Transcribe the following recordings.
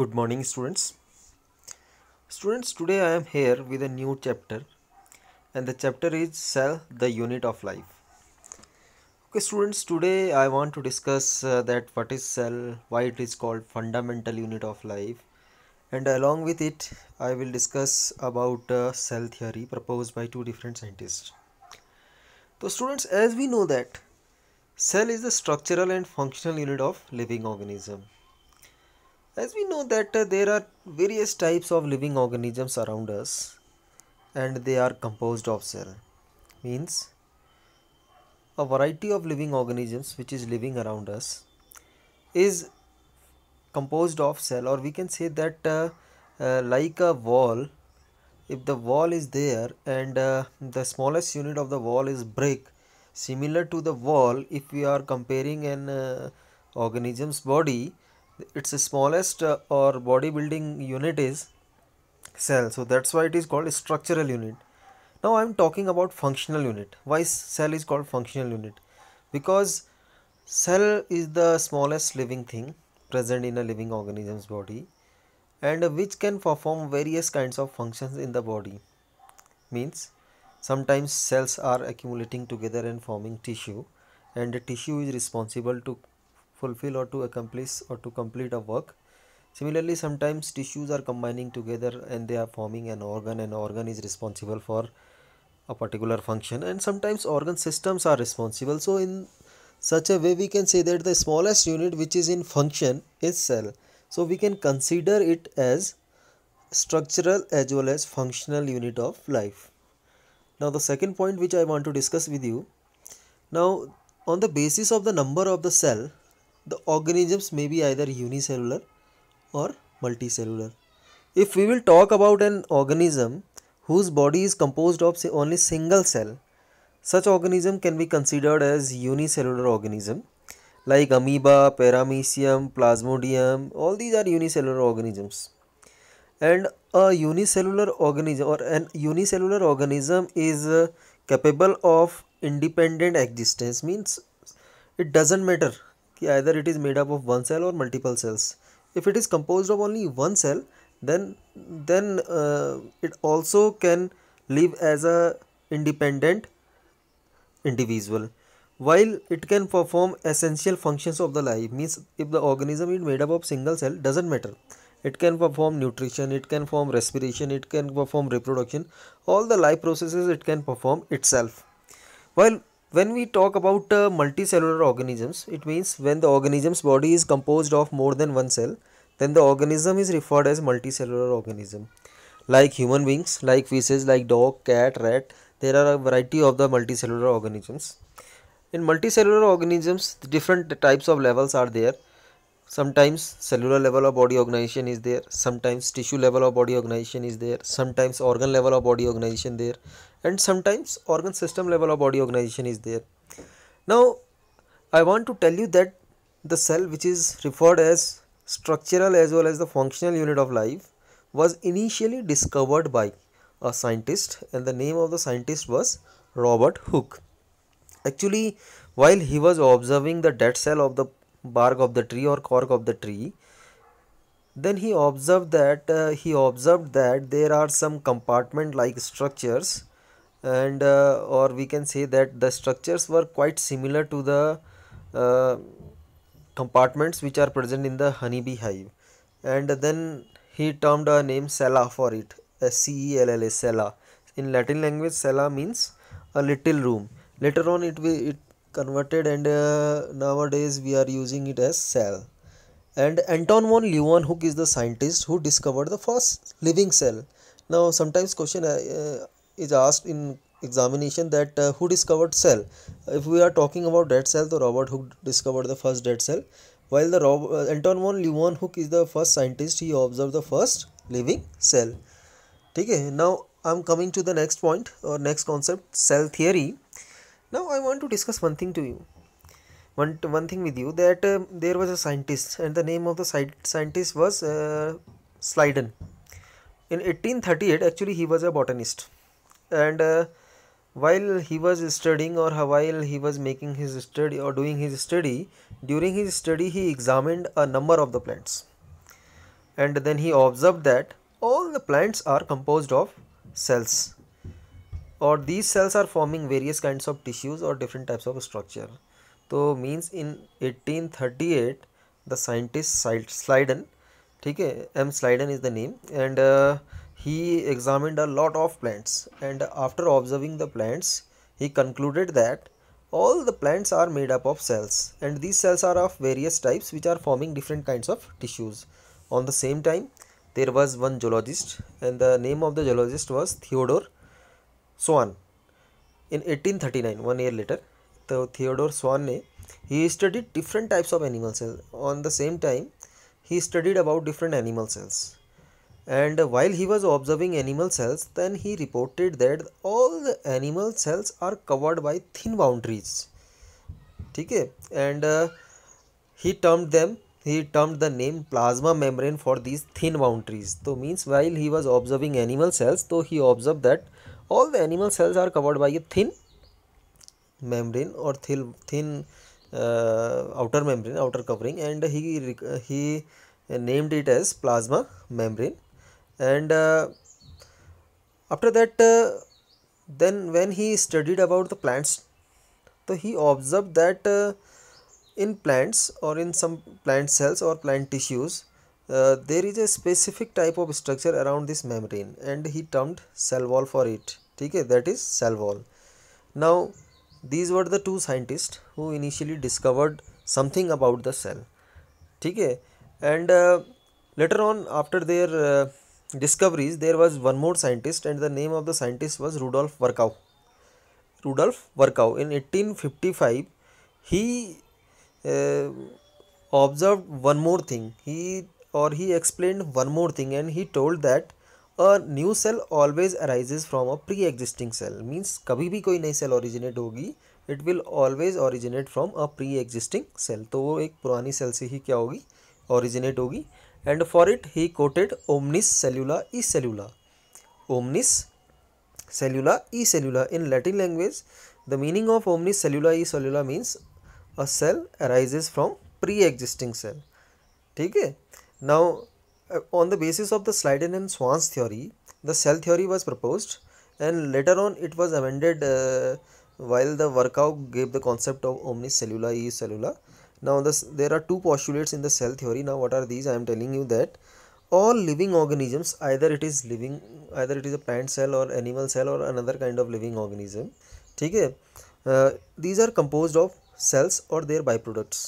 good morning students students today i am here with a new chapter and the chapter is cell the unit of life okay students today i want to discuss uh, that what is cell why it is called fundamental unit of life and along with it i will discuss about uh, cell theory proposed by two different scientists so students as we know that cell is the structural and functional unit of living organism as we know that uh, there are various types of living organisms around us and they are composed of cell means a variety of living organisms which is living around us is composed of cell or we can say that uh, uh, like a wall if the wall is there and uh, the smallest unit of the wall is brick similar to the wall if we are comparing an uh, organism's body its smallest uh, or bodybuilding unit is cell so that's why it is called structural unit now i'm talking about functional unit why cell is called functional unit because cell is the smallest living thing present in a living organism's body and which can perform various kinds of functions in the body means sometimes cells are accumulating together and forming tissue and the tissue is responsible to fulfill or to accomplish or to complete a work. Similarly, sometimes tissues are combining together and they are forming an organ and organ is responsible for a particular function and sometimes organ systems are responsible. So in such a way we can say that the smallest unit which is in function is cell. So we can consider it as structural as well as functional unit of life. Now the second point which I want to discuss with you. Now on the basis of the number of the cell the organisms may be either unicellular or multicellular. If we will talk about an organism whose body is composed of say only single cell, such organism can be considered as unicellular organism like amoeba, paramecium, plasmodium, all these are unicellular organisms. And a unicellular organism or an unicellular organism is uh, capable of independent existence means it doesn't matter either it is made up of one cell or multiple cells. If it is composed of only one cell, then then uh, it also can live as a independent individual while it can perform essential functions of the life means if the organism is made up of single cell doesn't matter it can perform nutrition it can perform respiration it can perform reproduction all the life processes it can perform itself while when we talk about uh, multicellular organisms it means when the organism's body is composed of more than one cell then the organism is referred as multicellular organism like human beings like fishes like dog cat rat there are a variety of the multicellular organisms in multicellular organisms different types of levels are there sometimes cellular level of body organization is there sometimes tissue level of body organization is there sometimes organ level of body organization there and sometimes organ system level of body organization is there now i want to tell you that the cell which is referred as structural as well as the functional unit of life was initially discovered by a scientist and the name of the scientist was robert hooke actually while he was observing the dead cell of the bark of the tree or cork of the tree then he observed that uh, he observed that there are some compartment like structures and uh, or we can say that the structures were quite similar to the uh, compartments which are present in the honeybee hive and then he termed a name cella for it c-e-l-l-a cella in latin language cella means a little room later on it, it converted and uh, nowadays we are using it as cell and anton von leeuwenhoek is the scientist who discovered the first living cell now sometimes question uh, uh is asked in examination that uh, who discovered cell if we are talking about dead cell the robert Hook discovered the first dead cell while the Rob uh, anton von leeuwenhoek is the first scientist he observed the first living cell okay now i'm coming to the next point or next concept cell theory now i want to discuss one thing to you one one thing with you that uh, there was a scientist and the name of the scientist was uh, Sliden. In 1838, actually, he was a botanist, and uh, while he was studying or while he was making his study or doing his study, during his study he examined a number of the plants, and then he observed that all the plants are composed of cells or these cells are forming various kinds of tissues or different types of structure So means in 1838 the scientist Schleiden ठीक है M Schleiden is the name and he examined a lot of plants and after observing the he concluded that all the plants are made up of cells and these cells are of various types which are forming different kinds of tissues on the same time there was one zoologist and the name of the zoologist was theodore Swan. In 1839, one year later, the Theodore Swan, he studied different types of animal cells. On the same time, he studied about different animal cells. And while he was observing animal cells, then he reported that all the animal cells are covered by thin boundaries. Okay, and uh, he termed them he termed the name plasma membrane for these thin boundaries so means while he was observing animal cells so he observed that all the animal cells are covered by a thin membrane or thin thin uh, outer membrane outer covering and he he named it as plasma membrane and uh, after that uh, then when he studied about the plants so he observed that uh, in plants or in some plant cells or plant tissues uh, there is a specific type of structure around this membrane and he termed cell wall for it okay that is cell wall now these were the two scientists who initially discovered something about the cell okay and uh, later on after their uh, discoveries there was one more scientist and the name of the scientist was Rudolf Virchow Rudolf Virchow in 1855 he uh, observed one more thing he or he explained one more thing and he told that a new cell always arises from a pre-existing cell means कभी भी कोई नई cell originate होगी it will always originate from a pre-existing cell तो वो एक पुरानी cell से ही क्या होगी originate होगी and for it he quoted omnis cellula e cellula omnis cellula e cellula in Latin language the meaning of omnis cellula e cellula means a cell arises from pre-existing cell ठीक है now, uh, on the basis of the Sliden and Swan's theory, the cell theory was proposed and later on it was amended uh, while the Virchow gave the concept of omnicellular e cellula. Now, this, there are two postulates in the cell theory. Now, what are these? I am telling you that all living organisms, either it is living, either it is a plant cell or animal cell or another kind of living organism, Uh, these are composed of cells or their byproducts.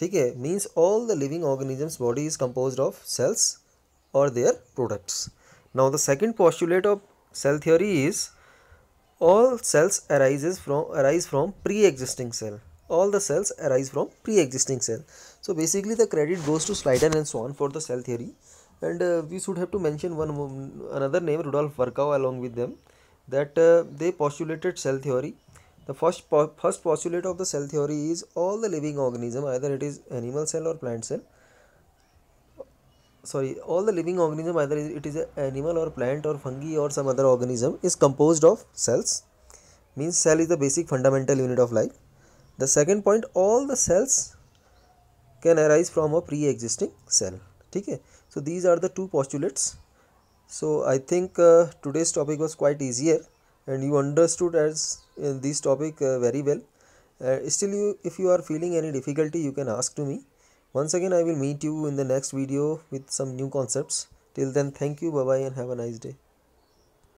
ठीक means all the living organisms body is composed of cells or their products. Now the second postulate of cell theory is all cells arises from arise from pre-existing cell all the cells arise from pre-existing cell so basically the credit goes to Sleidan and so on for the cell theory and uh, we should have to mention one another name Rudolf Virchow along with them that uh, they postulated cell theory the first, po first postulate of the cell theory is all the living organism, either it is animal cell or plant cell, sorry all the living organism either it is an animal or plant or fungi or some other organism is composed of cells means cell is the basic fundamental unit of life the second point all the cells can arise from a pre-existing cell okay so these are the two postulates so i think uh, today's topic was quite easier and you understood as uh, this topic uh, very well uh, still you, if you are feeling any difficulty you can ask to me once again i will meet you in the next video with some new concepts till then thank you bye bye and have a nice day